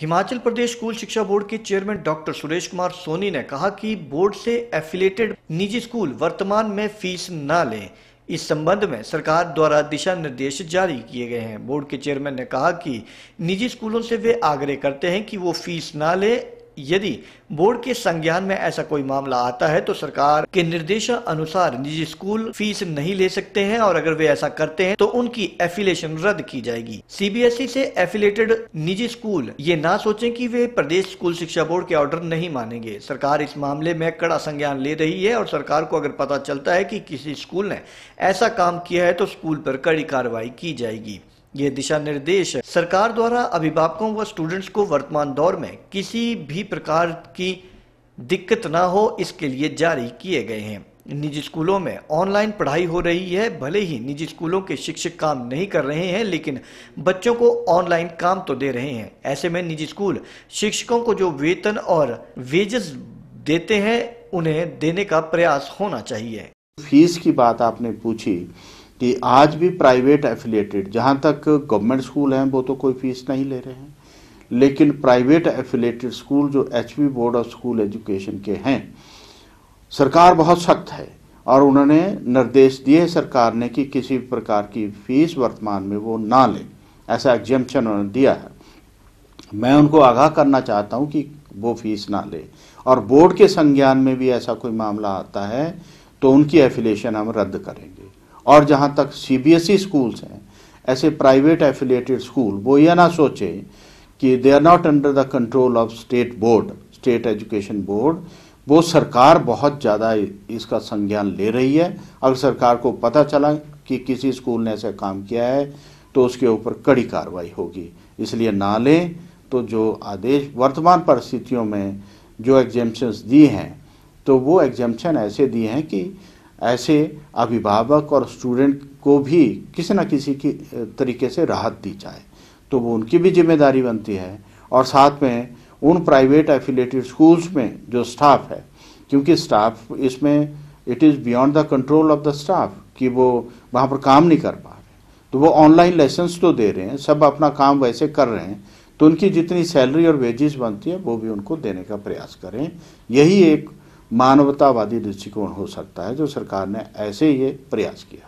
Himachal Pradesh school शिक्षा board के chairman doctor Suresh Kumar Soni ने कहा कि बोर्ड से एफिलेटेड निजी स्कूल वर्तमान में फीस न लें इस संबंध में सरकार द्वारा दिशा निर्देश जारी किए गए हैं बोर्ड के चेयरमैन ने कहा कि निजी स्कूलों से वे आग्रह करते हैं कि वो फीस ना ले यदि बोर्ड के संज्ञान में ऐसा कोई मामला आता है तो सरकार के निर्देश अनुसार निजी स्कूल फीस नहीं ले सकते हैं और अगर वे ऐसा करते हैं तो उनकी एफिलेशन रद्द की जाएगी सीबीएसई से एफिलेटेड निजी स्कूल ये ना सोचें कि वे प्रदेश स्कूल शिक्षा बोर्ड के ऑर्डर नहीं मानेंगे सरकार इस मामले में कड़ा संज्ञान ले रही है और सरकार को अगर पता चलता है कि किसी स्कूल ने ऐसा काम किया है तो स्कूल पर कड़ी कार्रवाई की जाएगी ये दिशा निर्देश सरकार द्वारा अभिभावकों व स्टूडेंट्स को वर्तमान दौर में किसी भी प्रकार की दिक्कत ना हो इसके लिए जारी किए गए हैं निजी स्कूलों में ऑनलाइन पढ़ाई हो रही है भले ही निजी स्कूलों के शिक्षक काम नहीं कर रहे हैं लेकिन बच्चों को ऑनलाइन काम तो दे रहे हैं ऐसे में निजी स्कूल शिक्षकों को जो वेतन और वेजेस देते हैं उन्हें देने का प्रयास होना चाहिए फीस की बात आपने पूछी कि आज भी प्राइवेट एफिलेटेड जहाँ तक गवर्नमेंट स्कूल हैं वो तो कोई फीस नहीं ले रहे हैं लेकिन प्राइवेट एफिलेटेड स्कूल जो H board of school education के हैं सरकार बहुत सख्त है और उन्होंने निर्देश दिए सरकार ने कि किसी प्रकार की फीस वर्तमान में वो ना लें ऐसा एग्जेम्पन उन्होंने दिया है मैं उनको आगाह करना चाहता हूं कि वो फीस ना ले और बोर्ड के संज्ञान में भी ऐसा कोई मामला आता है तो उनकी एफिलेशन हम रद्द करेंगे और जहाँ तक सीबीएसई स्कूल्स e हैं ऐसे प्राइवेट एफिलिएटेड स्कूल वो ये ना सोचे कि they are not under the control of state board state education board वो सरकार बहुत ज़्यादा इसका संज्ञान ले रही है अगर सरकार को पता चला कि किसी स्कूल ने ऐसा काम किया है तो उसके ऊपर कड़ी कार्रवाई होगी इसलिए ना लें तो जो आदेश वर्तमान परिस्थितियों में जो एग्जेम्पन्स दिए हैं तो वो एग्जेम्पन ऐसे दिए हैं कि ऐसे अभिभावक और स्टूडेंट को भी किसी न किसी की तरीके से राहत दी जाए तो वो उनकी भी जिम्मेदारी बनती है और साथ में उन प्राइवेट एफिलेटेड स्कूल्स में जो स्टाफ है क्योंकि स्टाफ इसमें it is beyond the control of the staff कि वो वहाँ पर काम नहीं कर पा रहे तो वो ऑनलाइन लाइसेंस तो दे रहे हैं सब अपना काम वैसे कर रहे हैं तो उनकी जितनी सैलरी और वेजेस बनती है वो भी उनको देने का प्रयास करें यही एक मानवतावादी दृष्टिकोण हो सकता है जो सरकार ने ऐसे ही प्रयास किया